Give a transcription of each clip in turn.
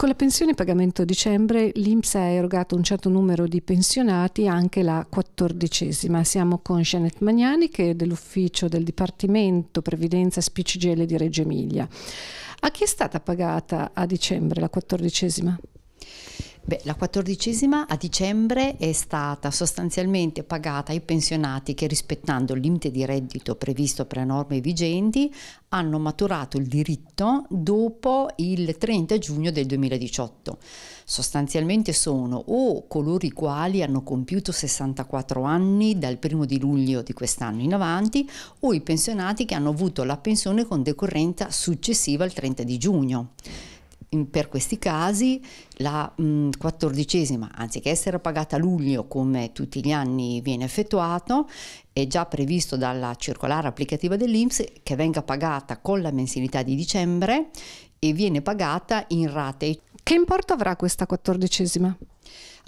Con la pensione pagamento dicembre l'INPS ha erogato un certo numero di pensionati, anche la quattordicesima. Siamo con Janet Magnani che è dell'ufficio del Dipartimento Previdenza Spicigele di Reggio Emilia. A chi è stata pagata a dicembre la quattordicesima? Beh, la quattordicesima a dicembre è stata sostanzialmente pagata ai pensionati che rispettando il limite di reddito previsto per le norme vigenti hanno maturato il diritto dopo il 30 giugno del 2018. Sostanzialmente sono o coloro i quali hanno compiuto 64 anni dal 1 di luglio di quest'anno in avanti o i pensionati che hanno avuto la pensione con decorrenza successiva al 30 di giugno per questi casi la mm, quattordicesima, anziché essere pagata a luglio come tutti gli anni viene effettuato, è già previsto dalla circolare applicativa dell'Inps che venga pagata con la mensilità di dicembre e viene pagata in rate. Che importo avrà questa quattordicesima?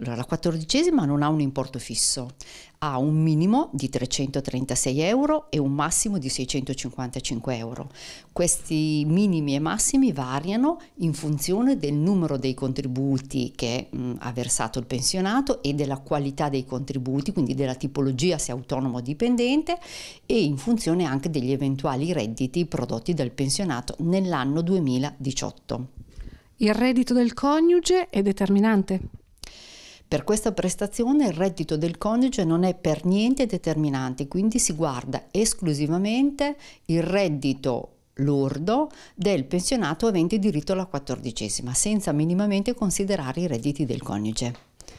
Allora, la quattordicesima non ha un importo fisso, ha un minimo di 336 euro e un massimo di 655 euro. Questi minimi e massimi variano in funzione del numero dei contributi che mh, ha versato il pensionato e della qualità dei contributi, quindi della tipologia se autonomo o dipendente e in funzione anche degli eventuali redditi prodotti dal pensionato nell'anno 2018. Il reddito del coniuge è determinante? Per questa prestazione il reddito del coniuge non è per niente determinante, quindi si guarda esclusivamente il reddito lordo del pensionato avente diritto alla quattordicesima, senza minimamente considerare i redditi del coniuge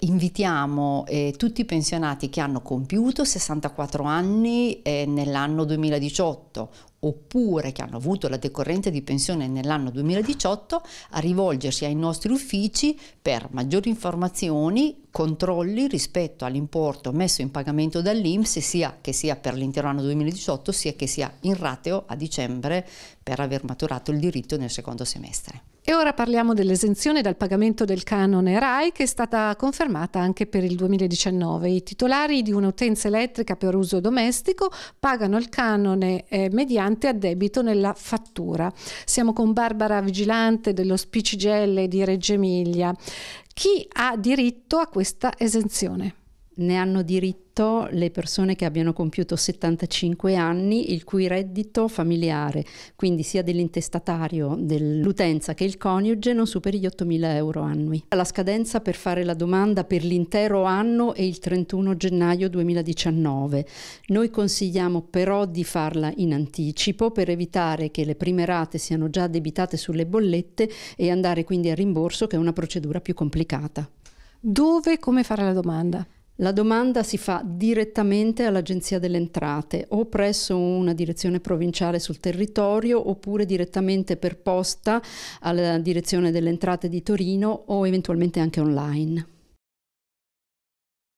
invitiamo eh, tutti i pensionati che hanno compiuto 64 anni eh, nell'anno 2018 oppure che hanno avuto la decorrente di pensione nell'anno 2018 a rivolgersi ai nostri uffici per maggiori informazioni, controlli rispetto all'importo messo in pagamento dall'Inps sia che sia per l'intero anno 2018 sia che sia in rateo a dicembre per aver maturato il diritto nel secondo semestre. E ora parliamo dell'esenzione dal pagamento del canone RAI che è stata confermata anche per il 2019. I titolari di un'utenza elettrica per uso domestico pagano il canone eh, mediante addebito nella fattura. Siamo con Barbara Vigilante dello Spicigelle di Reggio Emilia. Chi ha diritto a questa esenzione? Ne hanno diritto le persone che abbiano compiuto 75 anni, il cui reddito familiare, quindi sia dell'intestatario dell'utenza che il coniuge, non superi gli 8.000 euro annui. La scadenza per fare la domanda per l'intero anno è il 31 gennaio 2019. Noi consigliamo però di farla in anticipo per evitare che le prime rate siano già debitate sulle bollette e andare quindi al rimborso, che è una procedura più complicata. Dove e come fare la domanda? La domanda si fa direttamente all'Agenzia delle Entrate o presso una direzione provinciale sul territorio oppure direttamente per posta alla direzione delle Entrate di Torino o eventualmente anche online.